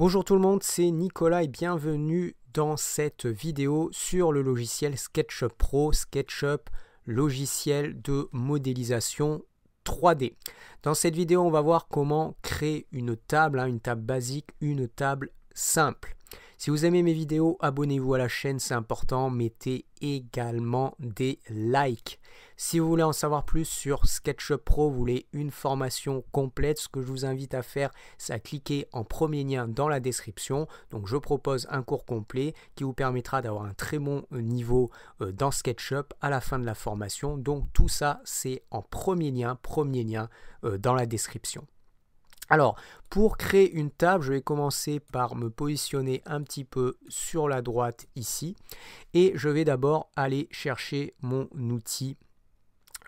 Bonjour tout le monde, c'est Nicolas et bienvenue dans cette vidéo sur le logiciel SketchUp Pro, SketchUp logiciel de modélisation 3D. Dans cette vidéo, on va voir comment créer une table, hein, une table basique, une table simple. Si vous aimez mes vidéos, abonnez-vous à la chaîne, c'est important. Mettez également des likes. Si vous voulez en savoir plus sur SketchUp Pro, vous voulez une formation complète, ce que je vous invite à faire, c'est à cliquer en premier lien dans la description. Donc je propose un cours complet qui vous permettra d'avoir un très bon euh, niveau euh, dans SketchUp à la fin de la formation. Donc tout ça, c'est en premier lien, premier lien euh, dans la description. Alors, pour créer une table, je vais commencer par me positionner un petit peu sur la droite ici. Et je vais d'abord aller chercher mon outil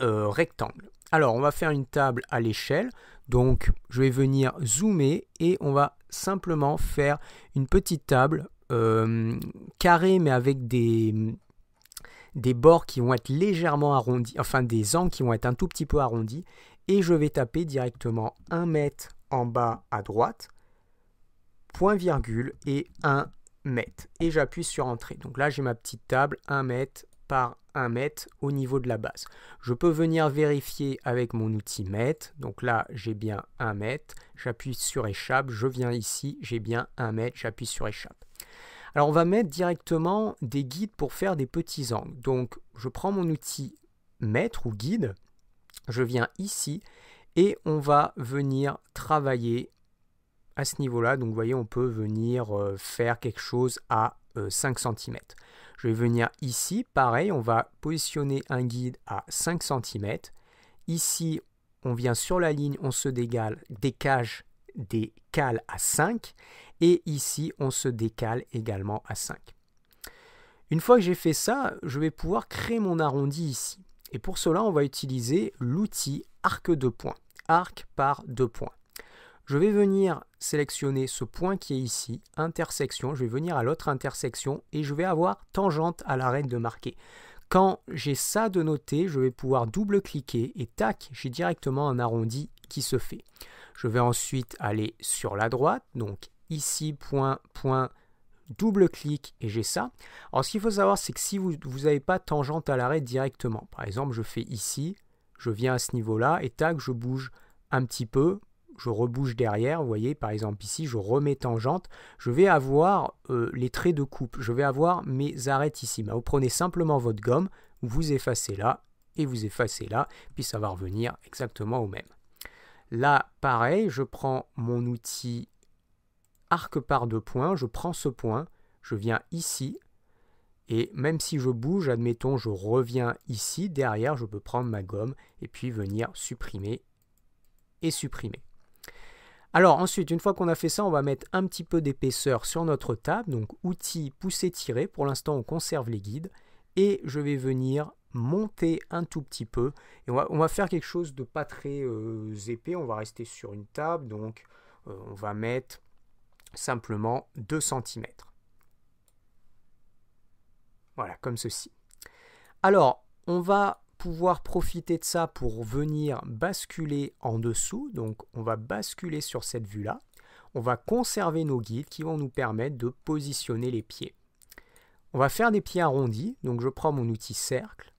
euh, rectangle. Alors, on va faire une table à l'échelle. Donc, je vais venir zoomer et on va simplement faire une petite table euh, carrée mais avec des, des bords qui vont être légèrement arrondis, enfin des angles qui vont être un tout petit peu arrondis. Et je vais taper directement 1 mètre en bas à droite, point virgule et 1 mètre. Et j'appuie sur Entrée. Donc là, j'ai ma petite table 1 mètre par 1 mètre au niveau de la base. Je peux venir vérifier avec mon outil mètre. Donc là, j'ai bien 1 mètre. J'appuie sur échappe. Je viens ici. J'ai bien 1 mètre. J'appuie sur échappe. Alors on va mettre directement des guides pour faire des petits angles. Donc je prends mon outil mètre ou guide. Je viens ici et on va venir travailler à ce niveau-là. Donc vous voyez, on peut venir euh, faire quelque chose à 5 euh, cm. Je vais venir ici, pareil, on va positionner un guide à 5 cm. Ici, on vient sur la ligne, on se dégale, des décale à 5. Et ici, on se décale également à 5. Une fois que j'ai fait ça, je vais pouvoir créer mon arrondi ici. Et pour cela, on va utiliser l'outil arc de points arc par deux points. Je vais venir sélectionner ce point qui est ici, intersection, je vais venir à l'autre intersection et je vais avoir tangente à l'arrêt de marquer. Quand j'ai ça de noté, je vais pouvoir double-cliquer et tac, j'ai directement un arrondi qui se fait. Je vais ensuite aller sur la droite, donc ici, point, point, double-clic et j'ai ça. Alors ce qu'il faut savoir, c'est que si vous n'avez pas tangente à l'arrêt directement, par exemple je fais ici, je viens à ce niveau-là et tac, je bouge un petit peu, je rebouge derrière, vous voyez, par exemple ici, je remets tangente, je vais avoir euh, les traits de coupe, je vais avoir mes arêtes ici. Bah, vous prenez simplement votre gomme, vous effacez là et vous effacez là, puis ça va revenir exactement au même. Là, pareil, je prends mon outil arc par deux points, je prends ce point, je viens ici, et même si je bouge, admettons, je reviens ici, derrière, je peux prendre ma gomme et puis venir supprimer et supprimer. Alors ensuite, une fois qu'on a fait ça, on va mettre un petit peu d'épaisseur sur notre table. Donc outil pousser-tirer, pour l'instant on conserve les guides. Et je vais venir monter un tout petit peu. Et on va, faire quelque chose de pas très euh, épais, on va rester sur une table. Donc euh, on va mettre simplement 2 cm. Voilà, comme ceci. Alors, on va pouvoir profiter de ça pour venir basculer en dessous. Donc, on va basculer sur cette vue-là. On va conserver nos guides qui vont nous permettre de positionner les pieds. On va faire des pieds arrondis. Donc, je prends mon outil cercle.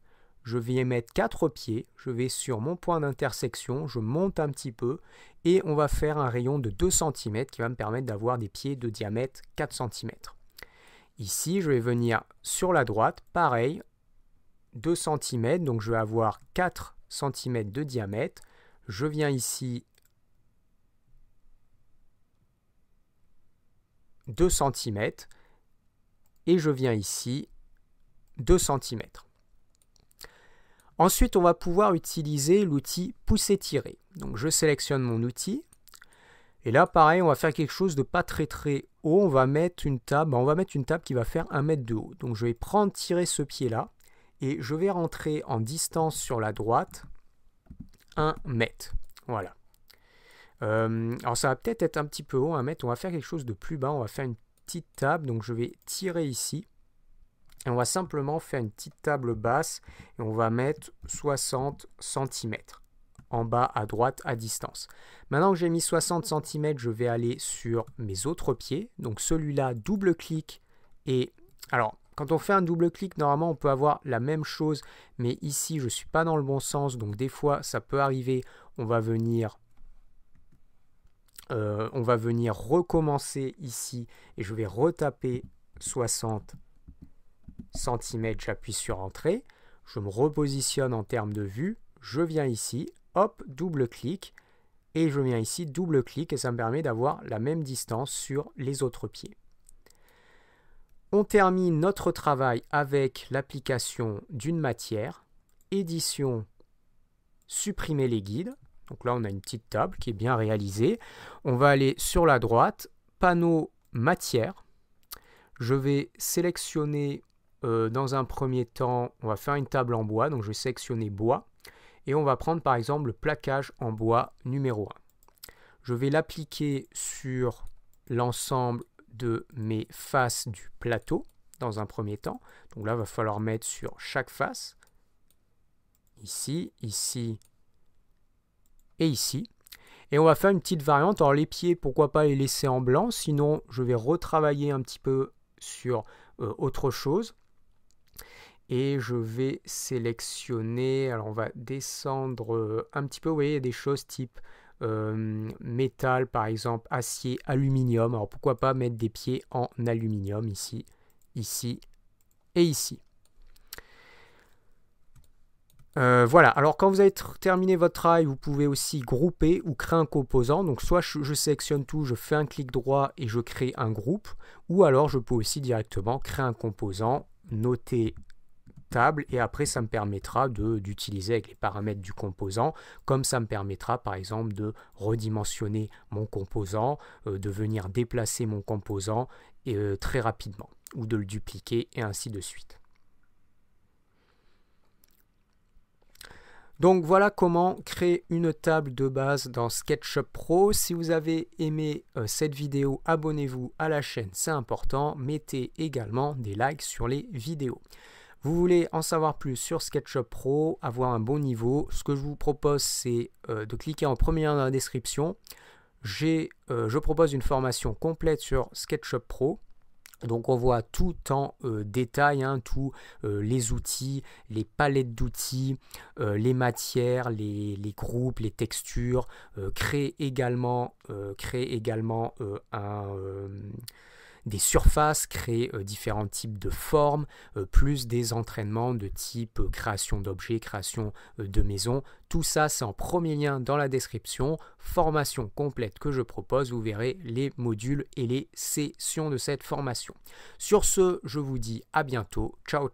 Je vais mettre quatre pieds. Je vais sur mon point d'intersection. Je monte un petit peu. Et on va faire un rayon de 2 cm qui va me permettre d'avoir des pieds de diamètre 4 cm. Ici, je vais venir sur la droite, pareil, 2 cm, donc je vais avoir 4 cm de diamètre. Je viens ici 2 cm et je viens ici 2 cm. Ensuite, on va pouvoir utiliser l'outil pousser-tirer. Donc je sélectionne mon outil, et là, pareil, on va faire quelque chose de pas très très haut. On va mettre une table, bah, on va mettre une table qui va faire un mètre de haut. Donc je vais prendre, tirer ce pied-là, et je vais rentrer en distance sur la droite un mètre. Voilà. Euh, alors ça va peut-être être un petit peu haut, 1 mètre. On va faire quelque chose de plus bas. On va faire une petite table. Donc je vais tirer ici. Et on va simplement faire une petite table basse et on va mettre 60 cm en bas à droite à distance. Maintenant que j'ai mis 60 cm, je vais aller sur mes autres pieds. Donc celui-là, double clic. Et alors, quand on fait un double clic, normalement, on peut avoir la même chose. Mais ici, je suis pas dans le bon sens. Donc des fois, ça peut arriver. On va venir... Euh, on va venir recommencer ici et je vais retaper 60 cm, j'appuie sur Entrée, je me repositionne en termes de vue, je viens ici, hop, double-clic, et je viens ici, double-clic, et ça me permet d'avoir la même distance sur les autres pieds. On termine notre travail avec l'application d'une matière, édition, supprimer les guides. Donc là, on a une petite table qui est bien réalisée. On va aller sur la droite, panneau matière. Je vais sélectionner euh, dans un premier temps, on va faire une table en bois, donc je vais sélectionner bois et on va prendre par exemple le plaquage en bois numéro 1. Je vais l'appliquer sur l'ensemble de mes faces du plateau dans un premier temps. Donc là, il va falloir mettre sur chaque face, ici, ici et ici. Et on va faire une petite variante. Alors les pieds, pourquoi pas les laisser en blanc, sinon je vais retravailler un petit peu sur euh, autre chose et je vais sélectionner, alors on va descendre euh, un petit peu, vous voyez, il y a des choses type euh, métal par exemple, acier, aluminium, alors pourquoi pas mettre des pieds en aluminium ici, ici et ici. Euh, voilà, alors quand vous avez terminé votre travail vous pouvez aussi grouper ou créer un composant. Donc soit je, je, sélectionne tout, je fais un clic droit et je crée un groupe, ou alors je peux aussi directement créer un composant, noter et après ça me permettra d'utiliser avec les paramètres du composant comme ça me permettra par exemple de redimensionner mon composant, euh, de venir déplacer mon composant et, euh, très rapidement ou de le dupliquer et ainsi de suite. Donc voilà comment créer une table de base dans SketchUp Pro. Si vous avez aimé euh, cette vidéo, abonnez-vous à la chaîne, c'est important. Mettez également des likes sur les vidéos. Vous voulez en savoir plus sur SketchUp Pro, avoir un bon niveau, ce que je vous propose c'est euh, de cliquer en première dans la description. Euh, je propose une formation complète sur SketchUp Pro. Donc on voit tout en euh, détail, hein, tous les outils, les palettes d'outils, les matières, les, groupes, les textures. également, créer également un des surfaces, créer euh, différents types de formes, euh, plus des entraînements de type euh, création d'objets, création de maisons. Tout ça, c'est en premier lien dans la description. Formation complète que je propose, vous verrez les modules et les sessions de cette formation. Sur ce, je vous dis à bientôt. Ciao, ciao.